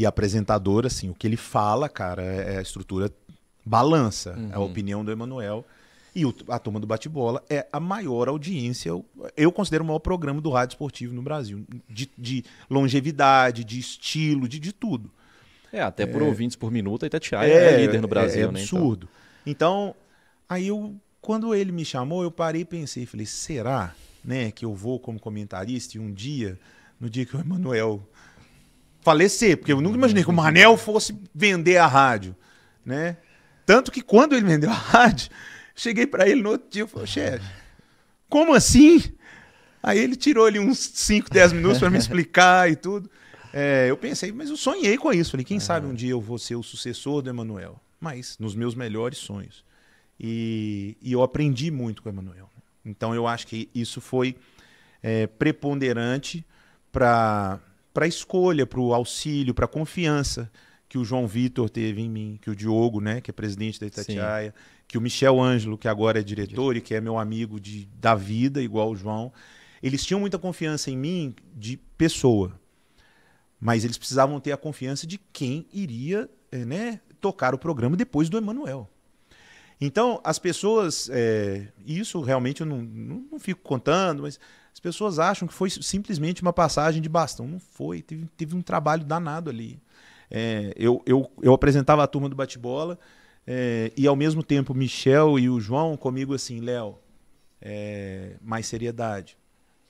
e apresentador, assim, o que ele fala, cara, é, é a estrutura balança. Uhum. É a uhum. opinião do Emanuel. E o, a turma do bate-bola é a maior audiência, eu, eu, considero o maior programa do rádio esportivo no Brasil, de, de longevidade, de estilo, de, de tudo. É, até por é, ouvintes por minuto, a Itatiaia é, é líder no Brasil, é, é absurdo. Né, então. então, aí eu, quando ele me chamou, eu parei e pensei, falei, será né, que eu vou como comentarista e um dia, no dia que o Emanuel falecer, porque eu nunca imaginei que o Manel fosse vender a rádio, né? Tanto que quando ele vendeu a rádio, cheguei para ele no outro dia e falei, chefe, como assim? Aí ele tirou ali uns 5, 10 minutos para me explicar e tudo. É, eu pensei, mas eu sonhei com isso. Falei, quem sabe um dia eu vou ser o sucessor do Emanuel. Mas nos meus melhores sonhos. E, e eu aprendi muito com o Emanuel. Então eu acho que isso foi é, preponderante para para a escolha, para o auxílio, para a confiança que o João Vitor teve em mim, que o Diogo, né, que é presidente da Itatiaia, Sim. que o Michel Ângelo, que agora é diretor e que é meu amigo de, da vida, igual o João, eles tinham muita confiança em mim de pessoa, mas eles precisavam ter a confiança de quem iria eh, né, tocar o programa depois do Emanuel. Então, as pessoas, é, isso realmente eu não, não, não, fico contando, mas as pessoas acham que foi simplesmente uma passagem de bastão. Não foi, teve, teve um trabalho danado ali. É, eu, eu, eu apresentava a turma do bate-bola é, e, ao mesmo tempo, Michel e o João comigo assim, Léo, é, mais seriedade.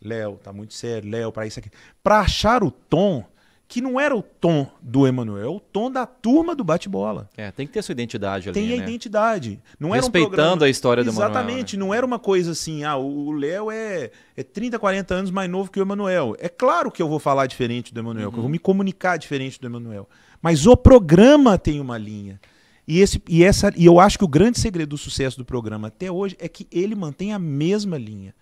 Léo, tá muito sério, Léo, para isso aqui. Para achar o tom que não era o tom do Emanuel, o tom da turma do bate-bola. É, tem que ter sua identidade ali. Tem a né? identidade. Não Respeitando um programa... a história do Emanuel. Exatamente, né? não era uma coisa assim, ah, o Léo é, é 30, 40 anos mais novo que o Emanuel. É claro que eu vou falar diferente do Emanuel, uhum. que eu vou uhum. me comunicar diferente do Emanuel. Mas o programa tem uma linha. E, esse, e, essa, e eu acho que o grande segredo do sucesso do programa até hoje é que ele mantém a mesma linha.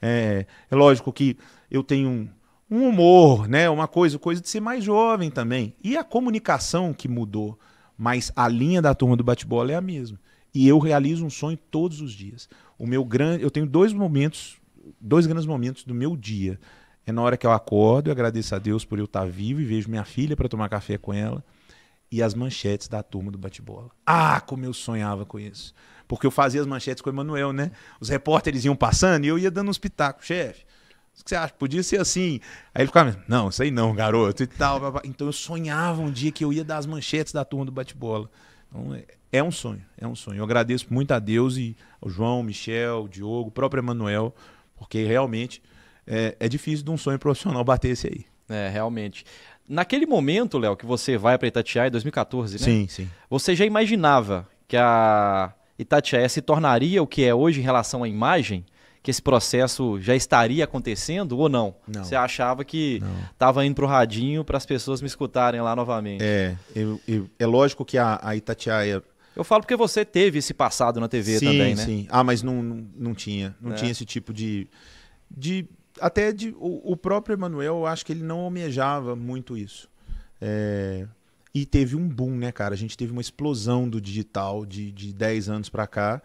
É, é lógico que eu tenho um humor, né? Uma coisa, coisa de ser mais jovem também. E a comunicação que mudou, mas a linha da turma do bate-bola é a mesma. E eu realizo um sonho todos os dias. O meu grande, eu tenho dois momentos, dois grandes momentos do meu dia. É na hora que eu acordo, e agradeço a Deus por eu estar vivo e vejo minha filha para tomar café com ela e as manchetes da turma do bate-bola. Ah, como eu sonhava com isso. Porque eu fazia as manchetes com o Emanuel, né? Os repórteres iam passando e eu ia dando uns pitacos. Chefe, o que você acha? Podia ser assim. Aí ele ficava, não, isso aí não, garoto, e tal. Então eu sonhava um dia que eu ia dar as manchetes da turma do bate-bola. Então, é, é um sonho, é um sonho. Eu agradeço muito a Deus e ao João, Michel, Diogo, o próprio Emanuel, porque realmente é, é, difícil de um sonho profissional bater esse aí. É, realmente. Naquele momento, Léo, que você vai para Itatiaia em 2014, né? Sim, sim. Você já imaginava que a Itatiaia se tornaria o que é hoje em relação à imagem? que esse processo já estaria acontecendo ou não? não. Você achava que estava indo para o radinho para as pessoas me escutarem lá novamente? É, eu, eu, é lógico que a, a Itatiaia. Eu falo porque você teve esse passado na TV sim, também, né? Sim, Ah, mas não, não, não tinha. Não é. tinha esse tipo de. de até de, o, o próprio Emanuel, eu acho que ele não almejava muito isso. É, e teve um boom, né, cara? A gente teve uma explosão do digital de, de 10 anos para cá.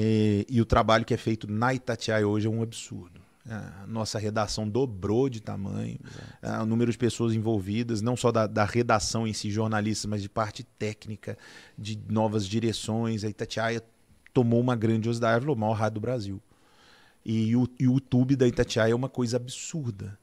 E, é, e, o trabalho que é feito na Itatiaia hoje é um absurdo. É, a nossa redação dobrou de tamanho, é, o número de pessoas envolvidas, não só da, da, redação em si, jornalistas, mas de parte técnica, de novas direções. A Itatiaia tomou uma grandiosidade, falou, maior rádio do Brasil. E o YouTube da Itatiaia é uma coisa absurda.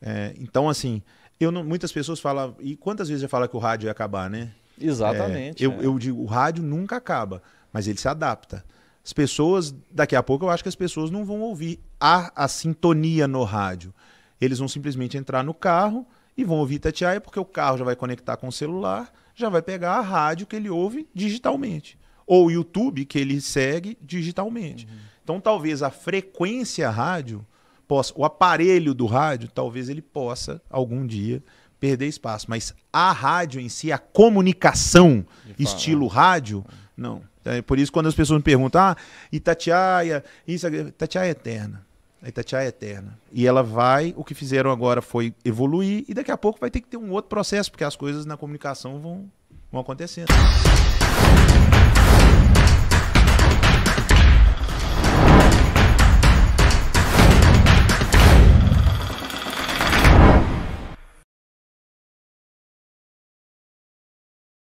É, então, assim, eu não, muitas pessoas falam, e quantas vezes já fala que o rádio ia acabar, né? Exatamente. É, eu, é. eu digo, o rádio nunca acaba, mas ele se adapta. As pessoas, daqui a pouco eu acho que as pessoas não vão ouvir a, a sintonia no rádio. Eles vão simplesmente entrar no carro e vão ouvir Itatiaia porque o carro já vai conectar com o celular, já vai pegar a rádio que ele ouve digitalmente. Ou o YouTube que ele segue digitalmente. Uhum. Então talvez a frequência rádio possa, o aparelho do rádio, talvez ele possa algum dia perder espaço. Mas a rádio em si, a comunicação, estilo rádio, não. É, por isso, quando as pessoas me perguntam, ah, Itatiaia, isso, Itatiaia é eterna. Itatiaia é eterna. E ela vai, o que fizeram agora foi evoluir, e daqui a pouco vai ter que ter um outro processo, porque as coisas na comunicação vão, vão acontecendo.